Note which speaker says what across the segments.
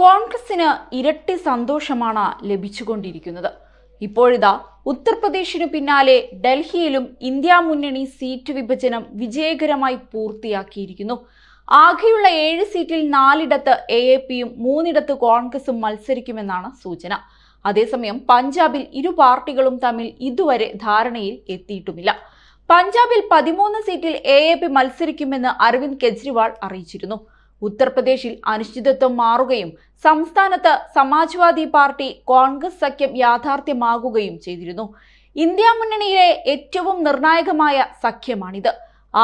Speaker 1: കോൺഗ്രസിന് ഇരട്ടി സന്തോഷമാണ് ലഭിച്ചുകൊണ്ടിരിക്കുന്നത് ഇപ്പോഴിതാ ഉത്തർപ്രദേശിനു പിന്നാലെ ഡൽഹിയിലും ഇന്ത്യ മുന്നണി സീറ്റ് വിഭജനം വിജയകരമായി പൂർത്തിയാക്കിയിരിക്കുന്നു ആകെയുള്ള ഏഴ് സീറ്റിൽ നാലിടത്ത് എ എ പിയും മൂന്നിടത്ത് കോൺഗ്രസും മത്സരിക്കുമെന്നാണ് സൂചന അതേസമയം പഞ്ചാബിൽ ഇരു പാർട്ടികളും തമ്മിൽ ഇതുവരെ ധാരണയിൽ എത്തിയിട്ടുമില്ല പഞ്ചാബിൽ പതിമൂന്ന് സീറ്റിൽ എ എ പി മത്സരിക്കുമെന്ന് അരവിന്ദ് കെജ്രിവാൾ അറിയിച്ചിരുന്നു ഉത്തർപ്രദേശിൽ അനിശ്ചിതത്വം മാറുകയും സംസ്ഥാനത്ത് സമാജ്വാദി പാർട്ടി കോൺഗ്രസ് സഖ്യം യാഥാർത്ഥ്യമാകുകയും ചെയ്തിരുന്നു ഇന്ത്യ മുന്നണിയിലെ ഏറ്റവും നിർണായകമായ സഖ്യമാണിത്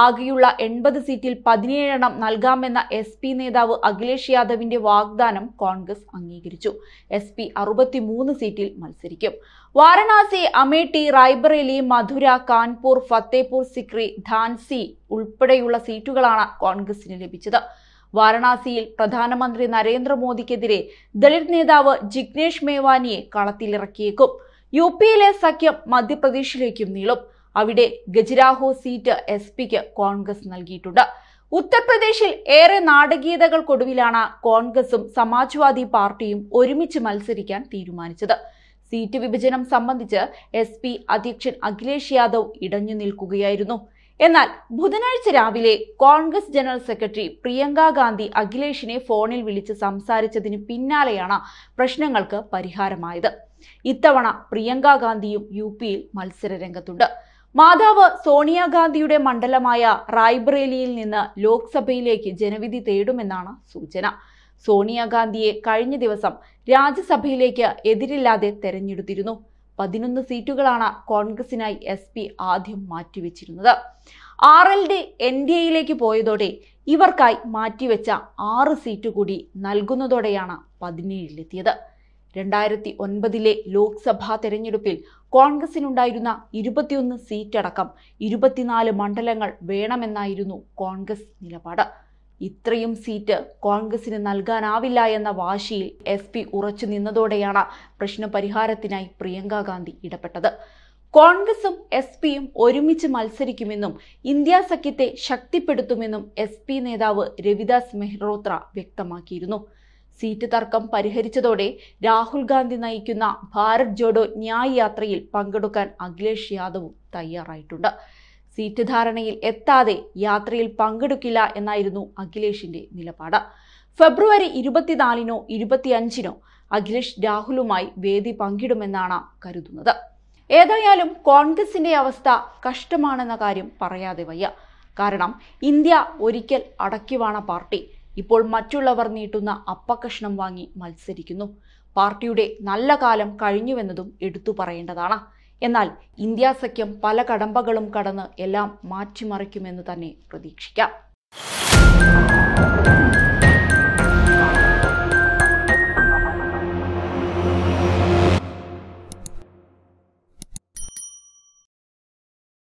Speaker 1: ആകെയുള്ള എൺപത് സീറ്റിൽ പതിനേഴെണ്ണം നൽകാമെന്ന എസ് പി നേതാവ് അഖിലേഷ് യാദവിന്റെ വാഗ്ദാനം കോൺഗ്രസ് അംഗീകരിച്ചു എസ് പി അറുപത്തിമൂന്ന് സീറ്റിൽ മത്സരിക്കും വാരണാസി അമേഠി റായ്ബറേലി മധുര കാൺപൂർ ഫത്തേപൂർ സിക്രി ധാൻസി ഉൾപ്പെടെയുള്ള സീറ്റുകളാണ് കോൺഗ്രസിന് ലഭിച്ചത് വാരണാസിയിൽ പ്രധാനമന്ത്രി നരേന്ദ്രമോദിക്കെതിരെ ദളിത് നേതാവ് ജിഗ്നേഷ് മേവാനിയെ കളത്തിലിറക്കിയേക്കും യു പിയിലെ സഖ്യം മധ്യപ്രദേശിലേക്കും നീളും അവിടെ Khajuraho seat S P Congress നൽകിയിട്ടുണ്ട് ഉത്തർപ്രദേശിൽ ഏറെ നാടകീയതകൾക്കൊടുവിലാണ് കോൺഗ്രസും സമാജ്വാദി പാർട്ടിയും ഒരുമിച്ച് മത്സരിക്കാൻ തീരുമാനിച്ചത് സീറ്റ് വിഭജനം സംബന്ധിച്ച് എസ് അധ്യക്ഷൻ അഖിലേഷ് യാദവ് ഇടഞ്ഞു നിൽക്കുകയായിരുന്നു എന്നാൽ ബുധനാഴ്ച രാവിലെ Congress general secretary Priyanka Gandhi അഖിലേഷിനെ ഫോണിൽ വിളിച്ച് സംസാരിച്ചതിന് പിന്നാലെയാണ് പ്രശ്നങ്ങൾക്ക് പരിഹാരമായത് ഇത്തവണ പ്രിയങ്ക ഗാന്ധിയും യു പിയിൽ മത്സരരംഗത്തുണ്ട് മാതാവ് സോണിയാഗാന്ധിയുടെ മണ്ഡലമായ റായ്ബറേലിയിൽ നിന്ന് ലോക്സഭയിലേക്ക് ജനവിധി തേടുമെന്നാണ് സൂചന സോണിയാഗാന്ധിയെ കഴിഞ്ഞ ദിവസം രാജ്യസഭയിലേക്ക് എതിരില്ലാതെ തെരഞ്ഞെടുത്തിരുന്നു പതിനൊന്ന് സീറ്റുകളാണ് കോൺഗ്രസിനായി എസ് പി ആദ്യം മാറ്റിവെച്ചിരുന്നത് R L D N D എയിലേക്ക് പോയതോടെ ഇവർക്കായി മാറ്റിവെച്ച ആറ് സീറ്റ് കൂടി നൽകുന്നതോടെയാണ് പതിനേഴിലെത്തിയത് രണ്ടായിരത്തി ഒൻപതിലെ ലോക്സഭാ തെരഞ്ഞെടുപ്പിൽ കോൺഗ്രസിനുണ്ടായിരുന്ന ഇരുപത്തിയൊന്ന് സീറ്റടക്കം ഇരുപത്തിനാല് മണ്ഡലങ്ങൾ വേണമെന്നായിരുന്നു കോൺഗ്രസ് നിലപാട് ഇത്രയും സീറ്റ് കോൺഗ്രസിന് നൽകാനാവില്ല എന്ന വാശിയിൽ എസ് പി ഉറച്ചു നിന്നതോടെയാണ് പ്രശ്നപരിഹാരത്തിനായി പ്രിയങ്ക ഗാന്ധി ഇടപെട്ടത് കോൺഗ്രസും എസ് പിയും ഒരുമിച്ച് മത്സരിക്കുമെന്നും ഇന്ത്യ സഖ്യത്തെ ശക്തിപ്പെടുത്തുമെന്നും എസ് പി നേതാവ് രവിദാസ് മെഹ്റോത്ര വ്യക്തമാക്കിയിരുന്നു സീറ്റ് തർക്കം പരിഹരിച്ചതോടെ രാഹുൽ ഗാന്ധി നയിക്കുന്ന ഭാരത് ജോഡോ ന്യായ് യാത്രയിൽ പങ്കെടുക്കാൻ അഖിലേഷ് യാദവും തയ്യാറായിട്ടുണ്ട് സീറ്റ് ധാരണയിൽ എത്താതെ യാത്രയിൽ പങ്കെടുക്കില്ല എന്നായിരുന്നു അഖിലേഷിന്റെ നിലപാട് ഫെബ്രുവരി ഇരുപത്തിനാലിനോ ഇരുപത്തിയഞ്ചിനോ അഖിലേഷ് രാഹുലുമായി വേദി പങ്കിടുമെന്നാണ് കരുതുന്നത് ഏതായാലും കോൺഗ്രസിന്റെ അവസ്ഥ കഷ്ടമാണെന്ന കാര്യം പറയാതെ വയ്യ കാരണം ഇന്ത്യ ഒരിക്കൽ അടക്കിവാണ പാർട്ടി ഇപ്പോൾ മറ്റുള്ളവർ നീട്ടുന്ന അപ്പക്കഷ്ണം വാങ്ങി മത്സരിക്കുന്നു പാർട്ടിയുടെ നല്ല കാലം കഴിഞ്ഞുവെന്നതും എടുത്തു പറയേണ്ടതാണ് എന്നാൽ ഇന്ത്യ സഖ്യം പല കടമ്പകളും കടന്ന് എല്ലാം മാറ്റിമറിക്കുമെന്ന് തന്നെ പ്രതീക്ഷിക്കാം